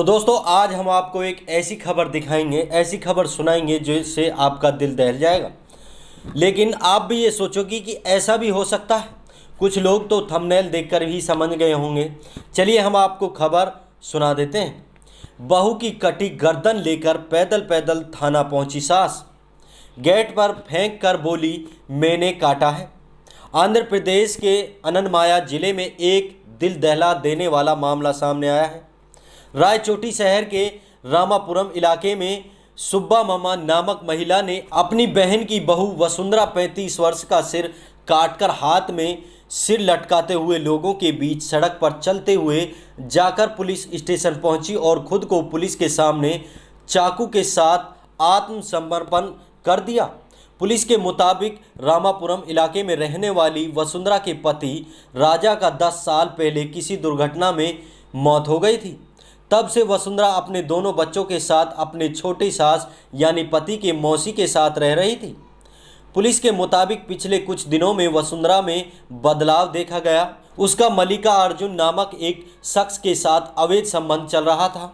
तो दोस्तों आज हम आपको एक ऐसी खबर दिखाएंगे ऐसी खबर सुनाएंगे जिससे आपका दिल दहल जाएगा लेकिन आप भी ये सोचोगे कि ऐसा भी हो सकता है कुछ लोग तो थंबनेल देखकर ही समझ गए होंगे चलिए हम आपको खबर सुना देते हैं बहू की कटी गर्दन लेकर पैदल पैदल थाना पहुंची सास गेट पर फेंक कर बोली मैंने काटा है आंध्र प्रदेश के अननमाया ज़िले में एक दिल दहला देने वाला मामला सामने आया है रायचोटी शहर के रामापुरम इलाके में सुब्बा ममा नामक महिला ने अपनी बहन की बहू वसुंधरा पैंतीस वर्ष का सिर काटकर हाथ में सिर लटकाते हुए लोगों के बीच सड़क पर चलते हुए जाकर पुलिस स्टेशन पहुंची और खुद को पुलिस के सामने चाकू के साथ आत्मसमर्पण कर दिया पुलिस के मुताबिक रामापुरम इलाके में रहने वाली वसुंधरा के पति राजा का 10 साल पहले किसी दुर्घटना में मौत हो गई थी तब से वसुंधरा अपने दोनों बच्चों के साथ अपने छोटे सास यानी पति के मौसी के साथ रह रही थी पुलिस के मुताबिक पिछले कुछ दिनों में वसुंधरा में बदलाव देखा गया उसका मलिका अर्जुन नामक एक शख्स के साथ अवैध संबंध चल रहा था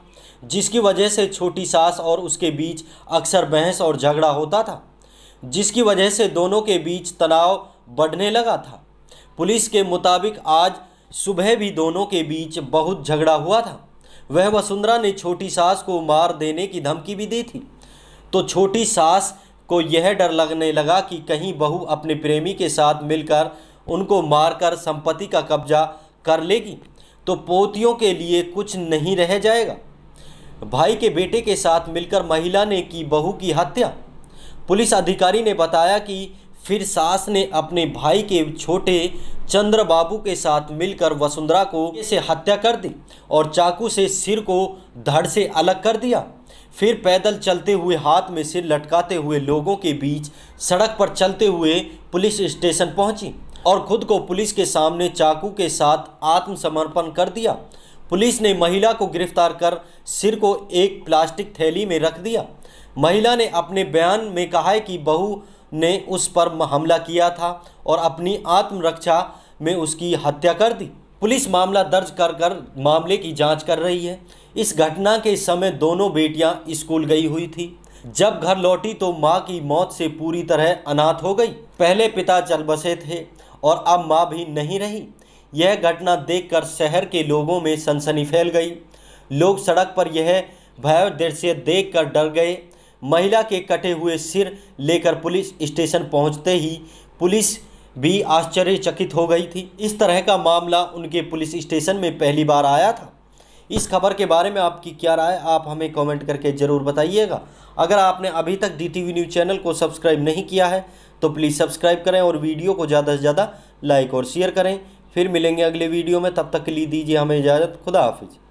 जिसकी वजह से छोटी सास और उसके बीच अक्सर बहस और झगड़ा होता था जिसकी वजह से दोनों के बीच तनाव बढ़ने लगा था पुलिस के मुताबिक आज सुबह भी दोनों के बीच बहुत झगड़ा हुआ था वह वसुंधरा ने छोटी सास को मार देने की धमकी भी दी थी तो छोटी सास को यह डर लगने लगा कि कहीं बहू अपने प्रेमी के साथ मिलकर उनको मारकर संपत्ति का कब्जा कर लेगी तो पोतियों के लिए कुछ नहीं रह जाएगा भाई के बेटे के साथ मिलकर महिला ने की बहू की हत्या पुलिस अधिकारी ने बताया कि फिर सास ने अपने भाई के छोटे चंद्रबाबू के साथ मिलकर वसुंधरा को से हत्या कर दी और चाकू से सिर को धड़ से अलग कर दिया फिर पैदल चलते हुए हाथ में सिर लटकाते हुए लोगों के बीच सड़क पर चलते हुए पुलिस स्टेशन पहुंची और खुद को पुलिस के सामने चाकू के साथ आत्मसमर्पण कर दिया पुलिस ने महिला को गिरफ्तार कर सिर को एक प्लास्टिक थैली में रख दिया महिला ने अपने बयान में कहा है कि बहू ने उस पर हमला किया था और अपनी आत्मरक्षा में उसकी हत्या कर दी पुलिस मामला दर्ज कर कर मामले की जांच कर रही है इस घटना के समय दोनों बेटियां स्कूल गई हुई थी जब घर लौटी तो माँ की मौत से पूरी तरह अनाथ हो गई पहले पिता चल बसे थे और अब माँ भी नहीं रही यह घटना देखकर शहर के लोगों में सनसनी फैल गई लोग सड़क पर यह भय दृश्य देख डर गए महिला के कटे हुए सिर लेकर पुलिस स्टेशन पहुंचते ही पुलिस भी आश्चर्यचकित हो गई थी इस तरह का मामला उनके पुलिस स्टेशन में पहली बार आया था इस खबर के बारे में आपकी क्या राय आप हमें कमेंट करके ज़रूर बताइएगा अगर आपने अभी तक डी न्यूज़ चैनल को सब्सक्राइब नहीं किया है तो प्लीज़ सब्सक्राइब करें और वीडियो को ज़्यादा से ज़्यादा लाइक और शेयर करें फिर मिलेंगे अगले वीडियो में तब तक के लिए दीजिए हमें इजाज़त खुदा हाफिज़